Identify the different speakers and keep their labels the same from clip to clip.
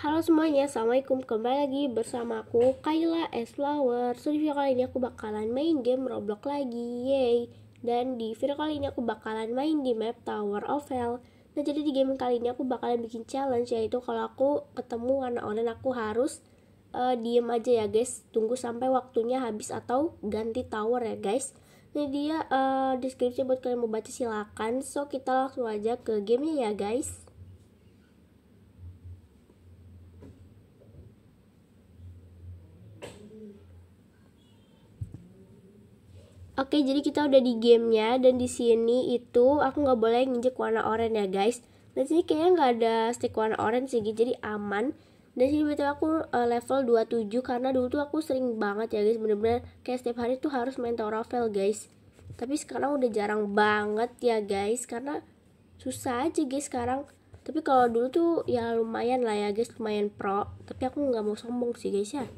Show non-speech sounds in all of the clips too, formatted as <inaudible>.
Speaker 1: Halo semuanya, Assalamualaikum Kembali lagi bersama aku Kayla S. Flower So video kali ini aku bakalan main game Roblox lagi, yay Dan di video kali ini aku bakalan main di map Tower of Hell Nah jadi di game kali ini aku bakalan bikin challenge Yaitu kalau aku ketemu warna online aku harus uh, diem aja ya guys Tunggu sampai waktunya habis atau ganti tower ya guys Ini nah, dia uh, deskripsi buat kalian mau baca silakan. So kita langsung aja ke gamenya ya guys Oke, jadi kita udah di gamenya dan di sini itu aku nggak boleh nginjek warna oranye ya guys. Dan sini kayaknya nggak ada stick warna oranye sih, jadi aman. Dan sini betul aku uh, level 27 karena dulu tuh aku sering banget ya guys, bener-bener kayak setiap hari tuh harus main Torovel guys. Tapi sekarang udah jarang banget ya guys, karena susah aja guys sekarang. Tapi kalau dulu tuh ya lumayan lah ya guys, lumayan pro. Tapi aku nggak mau sombong sih guys ya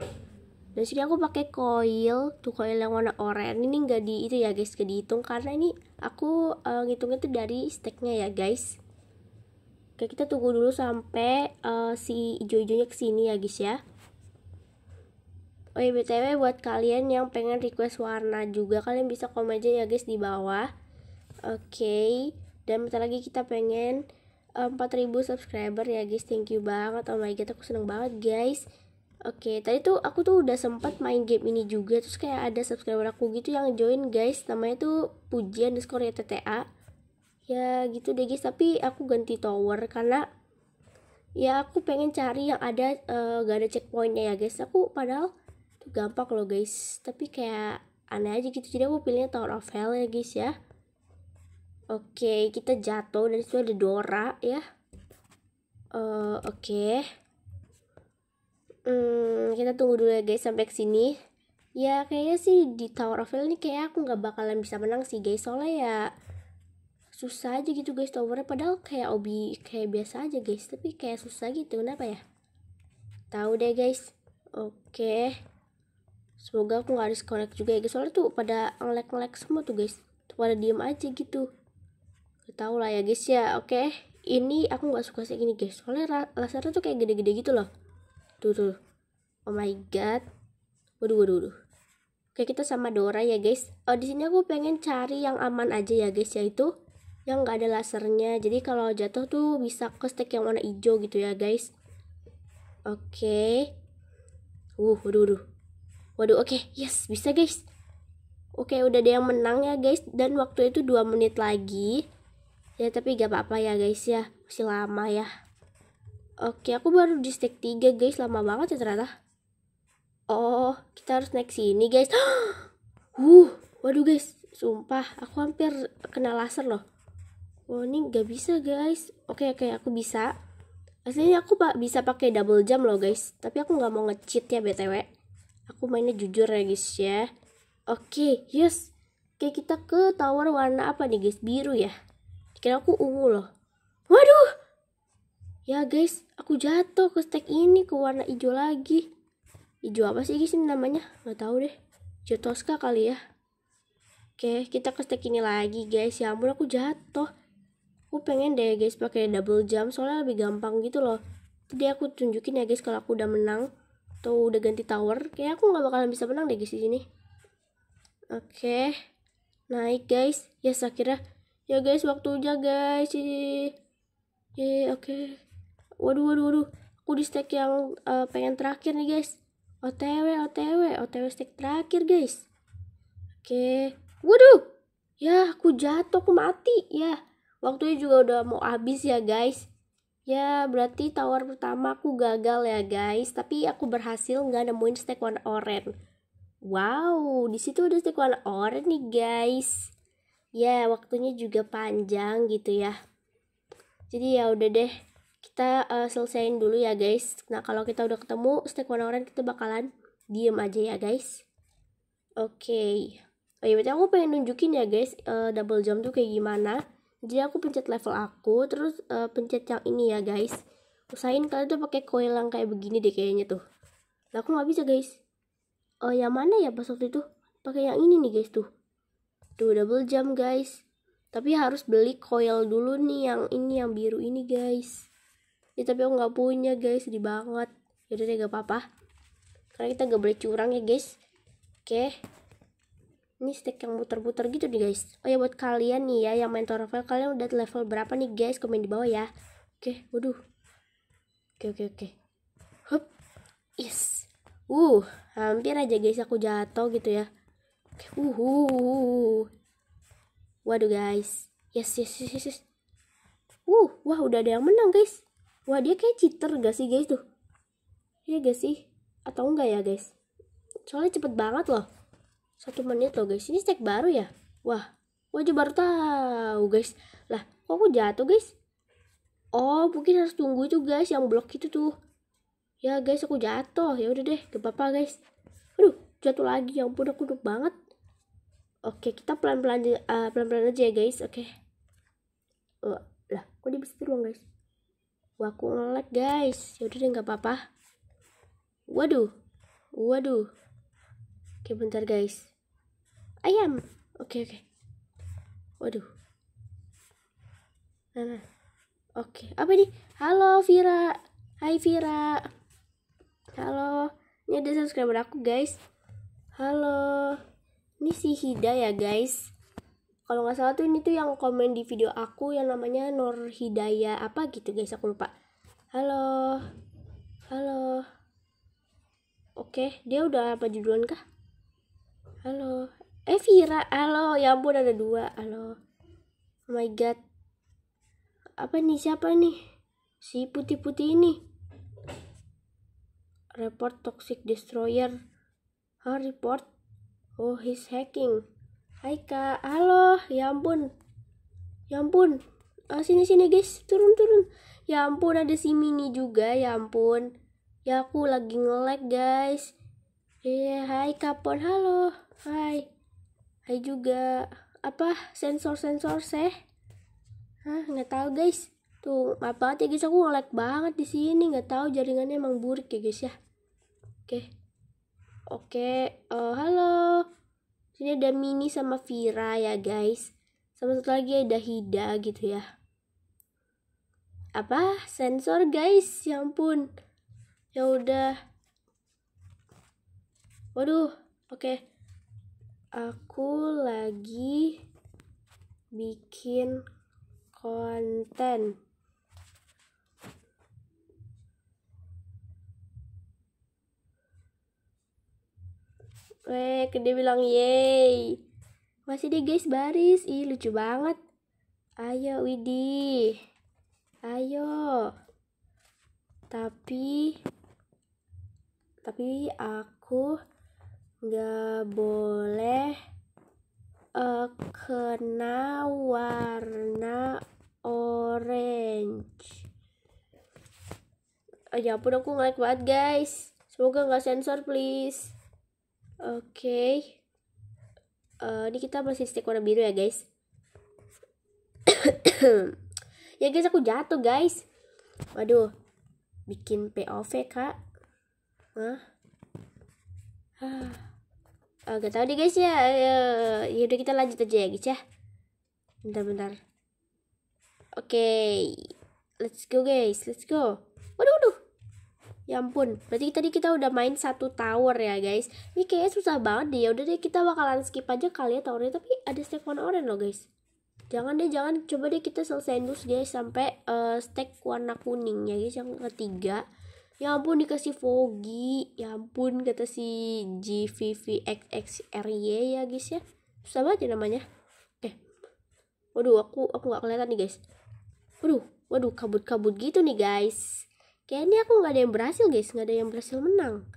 Speaker 1: dan sini aku pakai coil tuh coil yang warna oranye ini nggak di itu ya guys gak dihitung karena ini aku uh, ngitungnya tuh dari steknya ya guys oke kita tunggu dulu sampai uh, si hijau-hijaunya kesini ya guys ya Oh iya btw buat kalian yang pengen request warna juga kalian bisa komen aja ya guys di bawah. Oke. Okay. Dan bentar lagi kita pengen 4000 eh, subscriber ya guys. Thank you banget. Oh my god aku seneng banget guys. Oke, okay, tadi tuh aku tuh udah sempat main game ini juga terus kayak ada subscriber aku gitu yang join guys, namanya tuh Pujian ya TTA. Ya gitu deh guys, tapi aku ganti tower karena ya aku pengen cari yang ada uh, eh, gak ada checkpointnya ya guys. Aku padahal tuh gampang loh guys, tapi kayak aneh aja gitu. Jadi aku pilihnya Tower of Hell ya guys ya. Oke, okay, kita jatuh dan itu ada Dora ya. Uh, Oke. Okay hmm, kita tunggu dulu ya guys sampai kesini ya kayaknya sih di Tower of Hell ini kayak aku nggak bakalan bisa menang sih guys soalnya ya susah aja gitu guys towernya padahal kayak obi kayak biasa aja guys tapi kayak susah gitu kenapa ya tahu deh guys oke semoga aku nggak harus connect juga ya guys soalnya tuh pada ngelek ngelek semua tuh guys tuh pada diem aja gitu tahu lah ya guys ya oke ini aku nggak suka sih gini guys soalnya lasernya tuh kayak gede-gede gitu loh Tuh tuh. Oh my god. Waduh waduh waduh. Oke, kita sama Dora ya, guys. Oh, di sini aku pengen cari yang aman aja ya, guys, yaitu yang nggak ada lasernya. Jadi kalau jatuh tuh bisa ke stack yang warna hijau gitu ya, guys. Oke. Uh, waduh waduh. Waduh, oke. Okay. Yes, bisa, guys. Oke, udah ada yang menang ya, guys. Dan waktu itu dua menit lagi. Ya, tapi gak apa-apa ya, guys ya. Masih lama ya. Oke, aku baru di stake 3 guys, lama banget ya ternyata. Oh, kita harus naik sini guys. <gasps> huh, waduh guys, sumpah aku hampir kena laser loh. Oh, ini gak bisa guys. Oke, oke, aku bisa. Aslinya aku pak bisa pakai double jam loh guys, tapi aku nggak mau ngecit ya btw. Aku mainnya jujur ya guys ya. Oke, yes. Oke, kita ke tower warna apa nih guys? Biru ya. Kira aku ungu loh. Waduh, Ya guys, aku jatuh ke stek ini ke warna hijau lagi. Hijau apa sih guys ini namanya? Gak tau deh. Hijau toska kali ya. Oke, kita ke stek ini lagi guys. Ya ampun aku jatuh. Aku pengen deh guys pakai double jump soalnya lebih gampang gitu loh. Tadi aku tunjukin ya guys kalau aku udah menang atau udah ganti tower, kayak aku nggak bakalan bisa menang deh guys di sini. Oke. Naik guys. Ya Yes akhirnya. Ya guys waktunya guys. Ye, oke. Okay waduh waduh waduh aku di stack yang uh, pengen terakhir nih guys otw otw otw stack terakhir guys oke waduh ya aku jatuh aku mati ya waktunya juga udah mau habis ya guys ya berarti tawar pertama aku gagal ya guys tapi aku berhasil nggak nemuin stack warna oranye wow di situ udah stack warna oranye nih guys ya waktunya juga panjang gitu ya jadi ya udah deh kita uh, selesaiin dulu ya guys nah kalau kita udah ketemu stick warna oranye kita bakalan diem aja ya guys oke okay. oh iya aku pengen nunjukin ya guys uh, double jump tuh kayak gimana jadi aku pencet level aku terus uh, pencet yang ini ya guys usahain kalian tuh pakai coil yang kayak begini deh kayaknya tuh nah aku nggak bisa guys oh uh, yang mana ya pas waktu itu pakai yang ini nih guys tuh tuh double jump guys tapi harus beli coil dulu nih yang ini yang biru ini guys ya tapi aku nggak punya guys sedih banget Jadi ya deh gak apa-apa karena kita gak boleh curang ya guys oke ini stick yang muter-muter gitu nih guys oh ya buat kalian nih ya yang main Torvel kalian udah level berapa nih guys komen di bawah ya oke waduh oke oke oke Hup. yes uh hampir aja guys aku jatuh gitu ya uh uh, uh, uh, uh, waduh guys yes yes yes yes uh wah udah ada yang menang guys wah dia kayak cheater gak sih guys tuh iya gak sih atau enggak ya guys soalnya cepet banget loh satu menit loh guys ini stack baru ya wah wajah baru tahu guys lah kok aku jatuh guys oh mungkin harus tunggu itu guys yang blok itu tuh ya guys aku jatuh ya udah deh gak apa-apa guys aduh jatuh lagi yang pun aku duduk banget oke kita pelan-pelan uh, pelan-pelan aja ya guys oke oh, lah kok dia bisa ruang guys Wah, aku ngelag guys. Yaudah deh nggak apa-apa. Waduh. Waduh. Oke bentar guys. Ayam. Oke oke. Waduh. Nah, nah. Oke. Apa ini? Halo Vira. Hai Vira. Halo. Ini ada subscriber aku guys. Halo. Ini si Hida ya guys kalau nggak salah tuh ini tuh yang komen di video aku yang namanya Nur Hidayah apa gitu guys aku lupa halo halo oke dia udah apa judulnya kah halo eh Vira halo ya ampun ada dua halo oh my god apa nih siapa nih si putih-putih ini report toxic destroyer Hah, report oh he's hacking Hai kak, halo, ya ampun, ya ampun, ah, sini sini guys, turun turun, ya ampun ada si mini juga, ya ampun, ya aku lagi ngelag guys, iya hai kapon, halo, hai, hai juga, apa sensor sensor seh, hah nggak tahu guys, tuh apa ya guys aku ngelag banget di sini, nggak tahu jaringannya emang buruk ya guys ya, oke, oke, okay. Oh, halo Sini ada Mini sama Vira ya guys. Sama satu lagi ada Hida gitu ya. Apa? Sensor guys, ya ampun. Ya udah. Waduh, oke. Okay. Aku lagi bikin konten. Wek, dia bilang yay. Masih deh guys baris. Ih, lucu banget. Ayo Widi. Ayo. Tapi tapi aku nggak boleh uh, kena warna orange. Oh, ya aku ngelag banget guys. Semoga nggak sensor please. Oke. Okay. Uh, eh, ini kita masih stick warna biru ya, guys. <coughs> ya guys, aku jatuh, guys. Waduh. Bikin POV, Kak. Hah? Huh. Ah. Agak ah, tahu deh guys ya. Uh, ya udah kita lanjut aja ya, guys ya. Bentar-bentar. Oke. Okay. Let's go, guys. Let's go. Waduh, waduh. Ya ampun, berarti tadi kita udah main satu tower ya guys. Ini kayaknya susah banget deh. Ya udah deh kita bakalan skip aja kali ya towernya. Tapi ada stack warna oranye loh guys. Jangan deh, jangan. Coba deh kita selesaiin dulu guys sampai uh, stack warna kuning ya guys yang ketiga. Ya ampun dikasih Foggy. Ya ampun kata si GVVXXRY ya guys ya. Susah banget ya namanya. Oke, eh, Waduh, aku aku gak kelihatan nih guys. Waduh, waduh kabut-kabut gitu nih guys kayaknya aku nggak ada yang berhasil guys nggak ada yang berhasil menang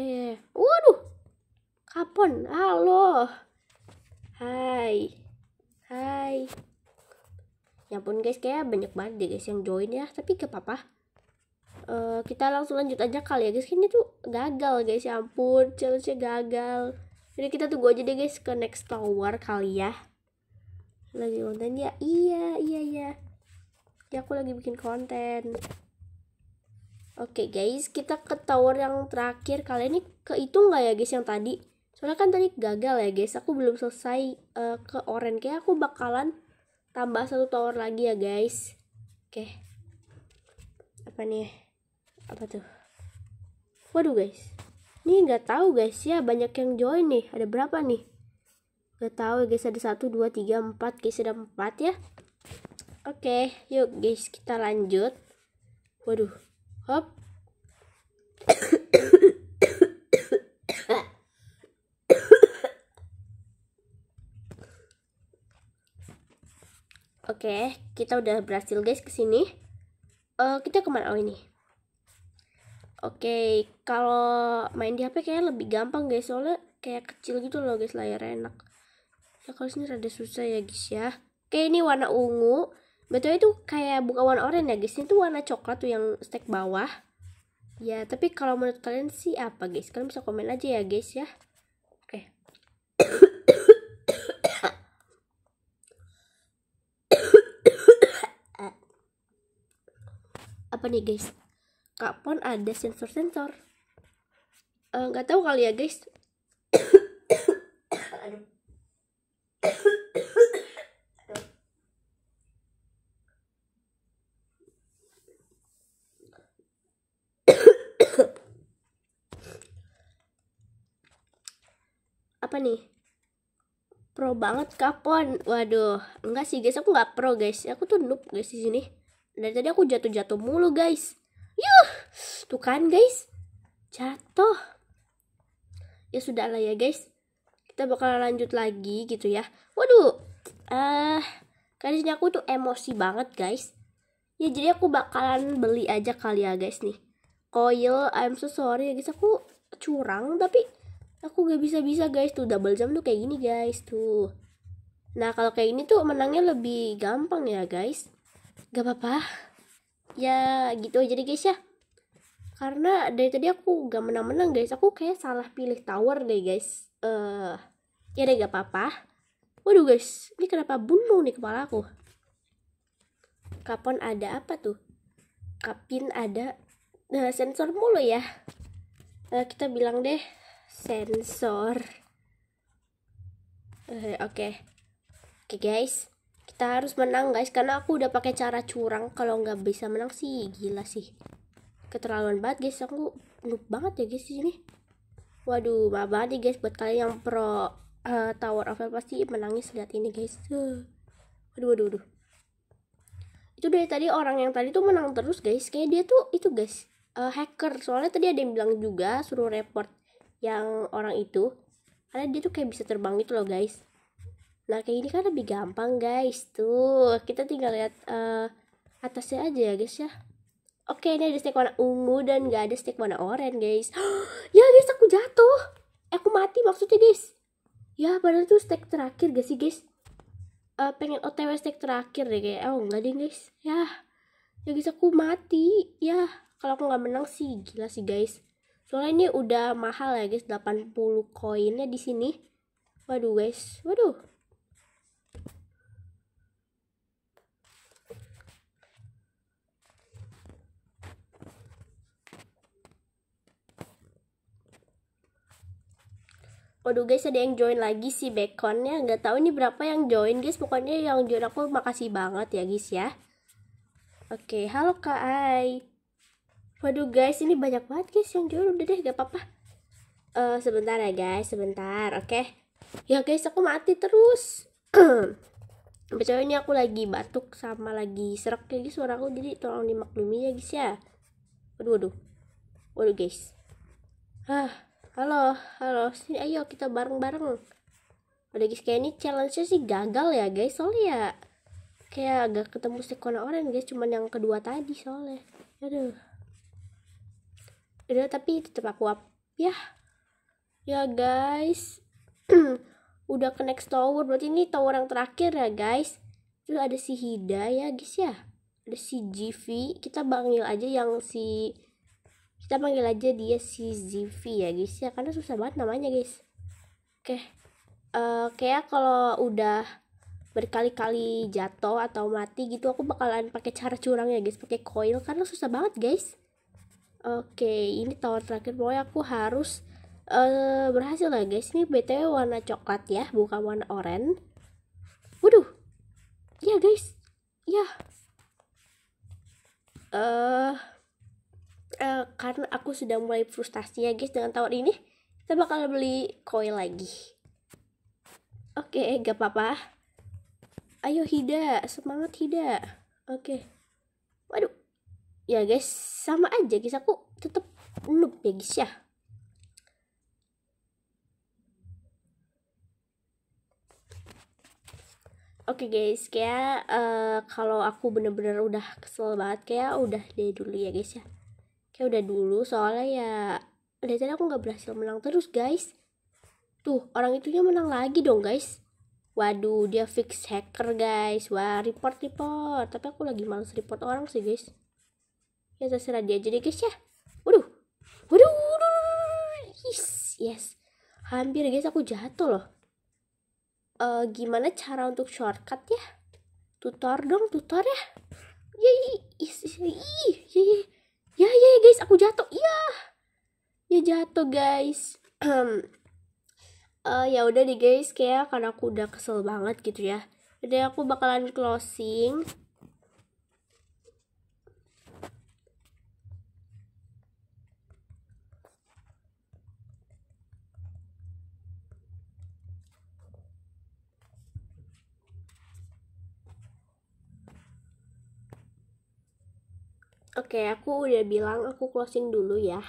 Speaker 1: ya yeah, yeah. waduh kapan? halo hai hai ya pun guys kayak banyak banget deh guys yang join ya tapi ke papa apa uh, eh, kita langsung lanjut aja kali ya guys ini tuh gagal guys ya ampun challenge gagal jadi kita tunggu aja deh guys ke next tower kali ya lagi konten ya iya iya iya ya aku lagi bikin konten Oke okay, guys, kita ke tower yang terakhir. Kali ini kehitung nggak ya guys yang tadi? Soalnya kan tadi gagal ya guys, aku belum selesai uh, ke orange. Kayak aku bakalan tambah satu tower lagi ya guys. Oke. Okay. Apa nih? Apa tuh? Waduh guys. ini nggak tahu guys ya, banyak yang join nih. Ada berapa nih? Gak tahu ya guys, ada satu dua tiga empat guys ada empat ya. Oke, okay, yuk guys kita lanjut. Waduh, hop Oke, kita udah berhasil guys ke sini. Uh, kita kemana oh ini? Oke, okay, kalau main di HP kayak lebih gampang guys soalnya kayak kecil gitu loh guys layarnya enak. Ya kalau sini rada susah ya guys ya. Oke, okay, ini warna ungu. Betul itu kayak bukan warna oranye ya guys ini tuh warna coklat tuh yang stek bawah ya tapi kalau menurut kalian sih apa guys kalian bisa komen aja ya guys ya oke eh. okay. apa nih guys kapan ada sensor-sensor eh, nggak -sensor? uh, tahu kali ya guys banget kapan waduh enggak sih guys aku nggak pro guys aku tuh noob guys di sini dari tadi aku jatuh jatuh mulu guys yuh tuh kan guys jatuh ya sudah lah ya guys kita bakal lanjut lagi gitu ya waduh eh uh, kayaknya aku tuh emosi banget guys ya jadi aku bakalan beli aja kali ya guys nih coil I'm so sorry ya guys aku curang tapi aku gak bisa bisa guys tuh double jam tuh kayak gini guys tuh nah kalau kayak ini tuh menangnya lebih gampang ya guys gak apa-apa ya gitu aja deh guys ya karena dari tadi aku gak menang-menang guys aku kayak salah pilih tower deh guys eh uh, ya deh gak apa-apa waduh guys ini kenapa bunuh nih kepala aku Kapan ada apa tuh kapin ada nah, sensor mulu ya nah, kita bilang deh sensor eh, oke uh, oke okay. okay, guys kita harus menang guys karena aku udah pakai cara curang kalau nggak bisa menang sih gila sih keterlaluan banget guys aku noob banget ya guys di waduh maaf banget nih guys buat kalian yang pro uh, Tower of Hell pasti menangis lihat ini guys uh. Eh. aduh aduh aduh itu dari tadi orang yang tadi tuh menang terus guys kayak dia tuh itu guys uh, hacker soalnya tadi ada yang bilang juga suruh report yang orang itu karena dia tuh kayak bisa terbang gitu loh guys nah kayak ini kan lebih gampang guys tuh kita tinggal lihat uh, atasnya aja ya guys ya oke ini ada stick warna ungu dan gak ada stick warna oranye guys <gasps> ya guys aku jatuh eh, aku mati maksudnya guys ya padahal tuh stick terakhir gak sih guys uh, pengen otw stick terakhir deh kayak oh enggak deh guys ya ya guys aku mati ya kalau aku nggak menang sih gila sih guys soalnya ini udah mahal ya guys 80 koinnya di sini waduh guys waduh Waduh guys ada yang join lagi si baconnya nggak tahu ini berapa yang join guys pokoknya yang join aku makasih banget ya guys ya Oke halo Kak Ai Waduh guys, ini banyak banget guys yang jual. Udah deh, gak apa-apa. Uh, sebentar ya guys, sebentar, oke. Okay? Ya guys, aku mati terus. Percaya <clears throat> ini aku lagi batuk sama lagi serak ya guys suara aku jadi tolong dimaklumi ya guys ya. Waduh, waduh. Waduh guys. Hah, halo, halo. Sini ayo kita bareng-bareng. Udah guys, kayak ini challenge-nya sih gagal ya guys. Soalnya ya kayak agak ketemu sekolah orang guys, cuman yang kedua tadi soalnya. Aduh udah tapi tetap aku up ya ya guys <clears throat> udah ke next tower berarti ini tower yang terakhir ya guys terus ada si Hida ya guys ya ada si GV kita panggil aja yang si kita panggil aja dia si GV ya guys ya karena susah banget namanya guys oke okay. uh, eh, kayak kalau udah berkali-kali jatuh atau mati gitu aku bakalan pakai cara curang ya guys pakai koil karena susah banget guys Oke, ini tower terakhir pokoknya aku harus uh, berhasil lah guys. Ini BTW warna coklat ya, bukan warna oranye. Waduh. Ya guys. Ya. Eh uh, uh, karena aku sudah mulai frustasi ya guys dengan tower ini, kita bakal beli koin lagi. Oke, okay, gak apa-apa. Ayo Hida, semangat Hida. Oke. Okay. Waduh ya guys sama aja guys aku tetap noob ya guys ya Oke okay guys, kayak uh, kalau aku bener-bener udah kesel banget, kayak udah deh dulu ya guys ya. Kayak udah dulu, soalnya ya lihatnya aku nggak berhasil menang terus guys. Tuh, orang itunya menang lagi dong guys. Waduh, dia fix hacker guys. Wah, report report. Tapi aku lagi males report orang sih guys ya terserah dia jadi guys ya waduh waduh, waduh. yes yes hampir guys aku jatuh loh uh, gimana cara untuk shortcut ya tutor dong tutor ya ya yes, ya ya ya guys aku jatuh ya ya jatuh guys uh, ya udah deh guys kayak karena aku udah kesel banget gitu ya jadi aku bakalan closing Oke, okay, aku udah bilang aku closing dulu ya.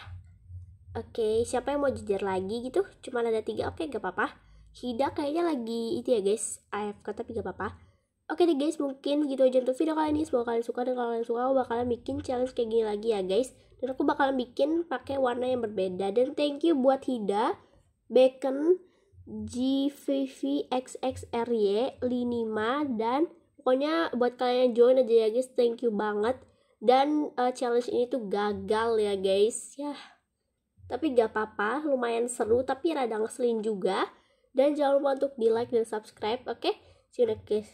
Speaker 1: Oke, okay, siapa yang mau jejer lagi gitu? Cuman ada tiga, oke okay, gak apa-apa. Hida kayaknya lagi itu ya guys, AFK tapi gak apa-apa. Oke deh guys, mungkin gitu aja untuk video kali ini. Semoga kalian suka dan kalau kalian suka, aku bakalan bikin challenge kayak gini lagi ya guys. Dan aku bakalan bikin pakai warna yang berbeda. Dan thank you buat Hida, Bacon, GVVXXRY, Linima, dan pokoknya buat kalian yang join aja ya guys. Thank you banget dan uh, challenge ini tuh gagal ya guys ya tapi gak apa-apa lumayan seru tapi rada ngeselin juga dan jangan lupa untuk di like dan subscribe oke okay? see you next guys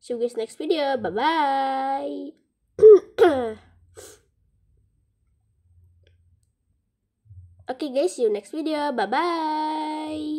Speaker 1: see you guys next video bye bye <clears throat> Oke okay guys, see you next video. Bye bye.